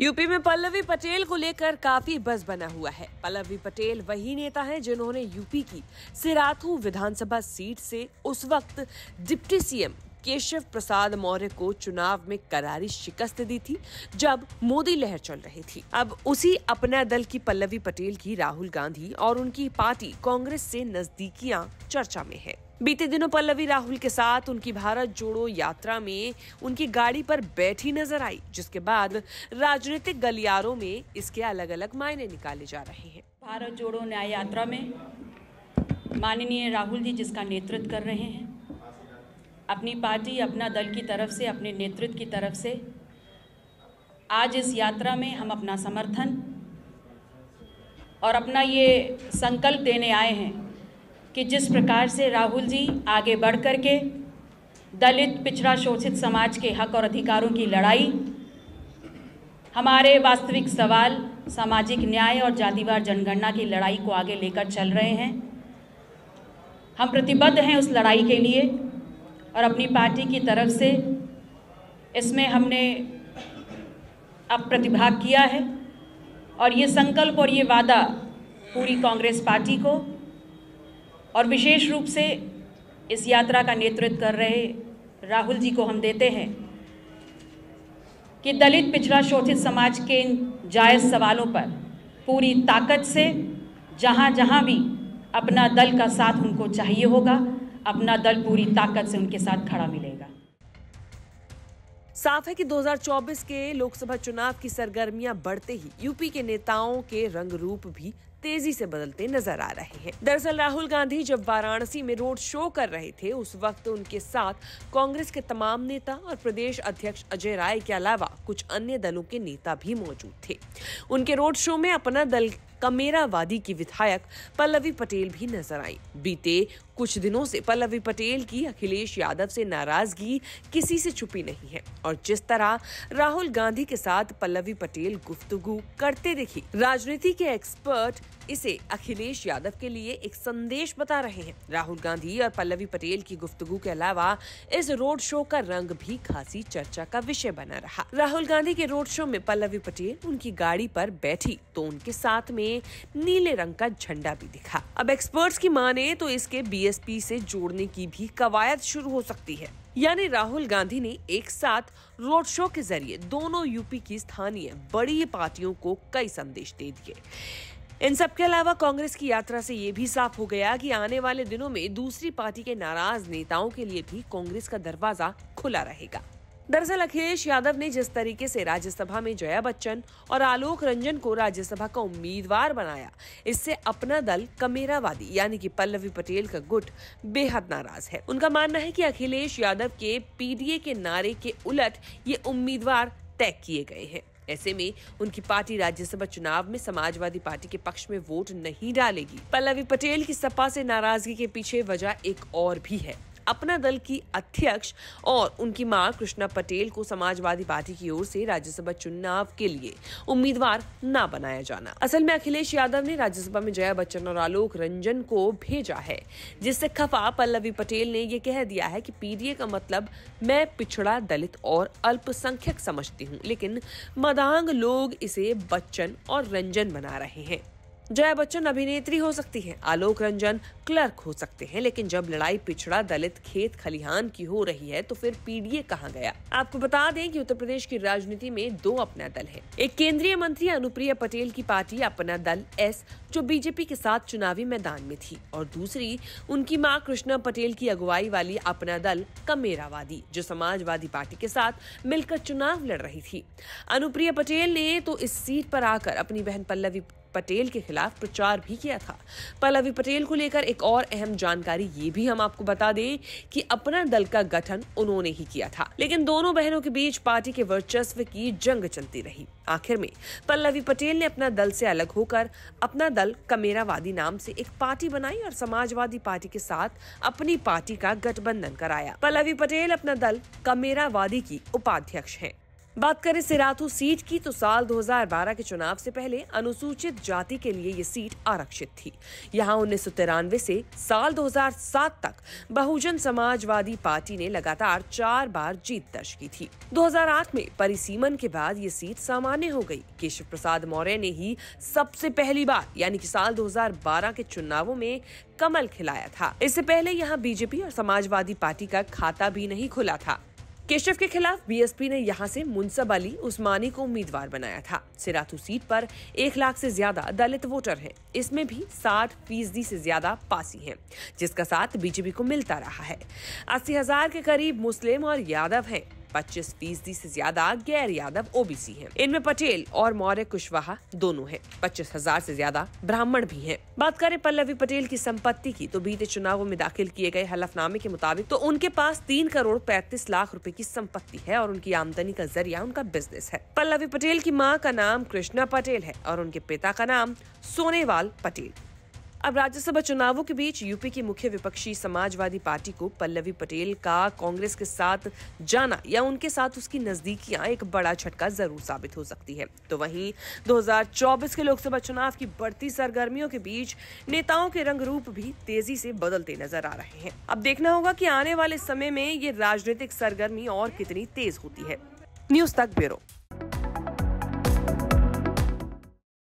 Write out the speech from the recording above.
UP में पल्लवी पटेल को लेकर काफी बस बना हुआ है पल्लवी पटेल वही नेता हैं जिन्होंने यूपी की सिराथू विधानसभा सीट से उस वक्त डिप्टी सीएम केशव प्रसाद मौर्य को चुनाव में करारी शिकस्त दी थी जब मोदी लहर चल रही थी अब उसी अपना दल की पल्लवी पटेल की राहुल गांधी और उनकी पार्टी कांग्रेस से नजदीकियां चर्चा में है बीते दिनों पल्लवी राहुल के साथ उनकी भारत जोड़ो यात्रा में उनकी गाड़ी पर बैठी नजर आई जिसके बाद राजनीतिक गलियारों में इसके अलग अलग मायने निकाले जा रहे हैं भारत जोड़ो न्याय यात्रा में माननीय राहुल जी जिसका नेतृत्व कर रहे हैं अपनी पार्टी अपना दल की तरफ से अपने नेतृत्व की तरफ से आज इस यात्रा में हम अपना समर्थन और अपना ये संकल्प देने आए हैं कि जिस प्रकार से राहुल जी आगे बढ़ कर के दलित पिछड़ा शोषित समाज के हक और अधिकारों की लड़ाई हमारे वास्तविक सवाल सामाजिक न्याय और जातिवार जनगणना की लड़ाई को आगे लेकर चल रहे हैं हम प्रतिबद्ध हैं उस लड़ाई के लिए और अपनी पार्टी की तरफ से इसमें हमने अब प्रतिभाग किया है और ये संकल्प और ये वादा पूरी कांग्रेस पार्टी को और विशेष रूप से इस यात्रा का नेतृत्व कर रहे राहुल जी को हम देते हैं कि दलित पिछड़ा शोषित समाज के इन जायज़ सवालों पर पूरी ताकत से जहाँ जहाँ भी अपना दल का साथ उनको चाहिए होगा अपना दल पूरी ताकत से उनके साथ खड़ा मिलेगा साफ है कि 2024 के लोकसभा चुनाव की सरगर्मियां बढ़ते ही यूपी के नेताओं के रंग रूप भी तेजी से बदलते नजर आ रहे हैं दरअसल राहुल गांधी जब वाराणसी में रोड शो कर रहे थे उस वक्त उनके साथ कांग्रेस के तमाम नेता और प्रदेश अध्यक्ष अजय राय के अलावा कुछ अन्य दलों के नेता भी मौजूद थे उनके रोड शो में अपना दल कमेरावादी की विधायक पल्लवी पटेल भी नजर आई बीते कुछ दिनों से पल्लवी पटेल की अखिलेश यादव से नाराजगी किसी से छुपी नहीं है और जिस तरह राहुल गांधी के साथ पल्लवी पटेल गुफ्तगु करते दिखी राजनीति के एक्सपर्ट इसे अखिलेश यादव के लिए एक संदेश बता रहे हैं राहुल गांधी और पल्लवी पटेल की गुफ्तगु के अलावा इस रोड शो का रंग भी खासी चर्चा का विषय बना रहा राहुल गांधी के रोड शो में पल्लवी पटेल उनकी गाड़ी पर बैठी तो उनके साथ में नीले रंग का झंडा भी दिखा अब एक्सपर्ट्स की माने तो इसके बीएसपी से जोड़ने की भी कवायद शुरू हो सकती है यानी राहुल गांधी ने एक साथ रोड शो के जरिए दोनों यूपी की स्थानीय बड़ी पार्टियों को कई संदेश दे दिए इन सब के अलावा कांग्रेस की यात्रा से ये भी साफ हो गया कि आने वाले दिनों में दूसरी पार्टी के नाराज नेताओं के लिए भी कांग्रेस का दरवाजा खुला रहेगा दरअसल अखिलेश यादव ने जिस तरीके से राज्यसभा में जया बच्चन और आलोक रंजन को राज्यसभा का उम्मीदवार बनाया इससे अपना दल कमेरावादी यानी कि पल्लवी पटेल का गुट बेहद नाराज है उनका मानना है कि अखिलेश यादव के पीडीए के नारे के उलट ये उम्मीदवार तय किए गए हैं ऐसे में उनकी पार्टी राज्यसभा चुनाव में समाजवादी पार्टी के पक्ष में वोट नहीं डालेगी पल्लवी पटेल की सपा से नाराजगी के पीछे वजह एक और भी है अपना दल की अध्यक्ष और उनकी मां कृष्णा पटेल को समाजवादी पार्टी की ओर से राज्यसभा चुनाव के लिए उम्मीदवार न बनाया जाना असल में अखिलेश यादव ने राज्यसभा में जया बच्चन और आलोक रंजन को भेजा है जिससे खफा पल्लवी पटेल ने यह कह दिया है कि पीडीए का मतलब मैं पिछड़ा दलित और अल्पसंख्यक समझती हूँ लेकिन मदांग लोग इसे बच्चन और रंजन बना रहे हैं जया बच्चन अभिनेत्री हो सकती हैं, आलोक रंजन क्लर्क हो सकते हैं लेकिन जब लड़ाई पिछड़ा दलित खेत खलिहान की हो रही है तो फिर पीडीए कहाँ गया आपको बता दें कि उत्तर प्रदेश की राजनीति में दो अपना दल है एक केंद्रीय मंत्री अनुप्रिया पटेल की पार्टी अपना दल एस जो बीजेपी के साथ चुनावी मैदान में थी और दूसरी उनकी माँ कृष्णा पटेल की अगुवाई वाली अपना दल कमेरावादी जो समाजवादी पार्टी के साथ मिलकर चुनाव लड़ रही थी अनुप्रिया पटेल ने तो इस सीट पर आकर अपनी बहन पल्लवी पटेल के खिलाफ प्रचार भी किया था पल्लवी पटेल को लेकर एक और अहम जानकारी ये भी हम आपको बता दें कि अपना दल का गठन उन्होंने ही किया था लेकिन दोनों बहनों के बीच पार्टी के वर्चस्व की जंग चलती रही आखिर में पल्लवी पटेल ने अपना दल से अलग होकर अपना दल कमेरावादी नाम से एक पार्टी बनाई और समाजवादी पार्टी के साथ अपनी पार्टी का गठबंधन कराया पल्लवी पटेल अपना दल कमेरावादी की उपाध्यक्ष हैं बात करें सिराथू सीट की तो साल 2012 के चुनाव से पहले अनुसूचित जाति के लिए ये सीट आरक्षित थी यहाँ उन्नीस से साल 2007 तक बहुजन समाजवादी पार्टी ने लगातार चार बार जीत दर्ज की थी 2008 में परिसीमन के बाद ये सीट सामान्य हो गई केशव प्रसाद मौर्य ने ही सबसे पहली बार यानी कि साल 2012 के चुनावों में कमल खिलाया था इससे पहले यहाँ बीजेपी और समाजवादी पार्टी का खाता भी नहीं खुला था केशव के खिलाफ बीएसपी ने यहां से मुंसब अली उस्मानी को उम्मीदवार बनाया था सिराथू सीट पर एक लाख से ज्यादा दलित वोटर हैं इसमें भी साठ फीसदी से ज्यादा पासी हैं जिसका साथ बीजेपी को मिलता रहा है अस्सी हजार के करीब मुस्लिम और यादव हैं पच्चीस फीसदी ऐसी ज्यादा गैर यादव ओबीसी हैं। इनमें पटेल और मौर्य कुशवाहा दोनों हैं पच्चीस हजार ऐसी ज्यादा ब्राह्मण भी हैं। बात करें पल्लवी पटेल की संपत्ति की तो बीते चुनावों में दाखिल किए गए हलफनामे के मुताबिक तो उनके पास तीन करोड़ पैंतीस लाख रूपए की संपत्ति है और उनकी आमदनी का जरिया उनका बिजनेस है पल्लवी पटेल की माँ का नाम कृष्णा पटेल है और उनके पिता का नाम सोनेवाल पटेल अब राज्यसभा चुनावों के बीच यूपी की मुख्य विपक्षी समाजवादी पार्टी को पल्लवी पटेल का कांग्रेस के साथ जाना या उनके साथ उसकी नजदीकियां एक बड़ा झटका जरूर साबित हो सकती है तो वहीं 2024 के लोकसभा चुनाव की बढ़ती सरगर्मियों के बीच नेताओं के रंग रूप भी तेजी से बदलते नजर आ रहे हैं अब देखना होगा की आने वाले समय में ये राजनीतिक सरगर्मी और कितनी तेज होती है न्यूज तक ब्यूरो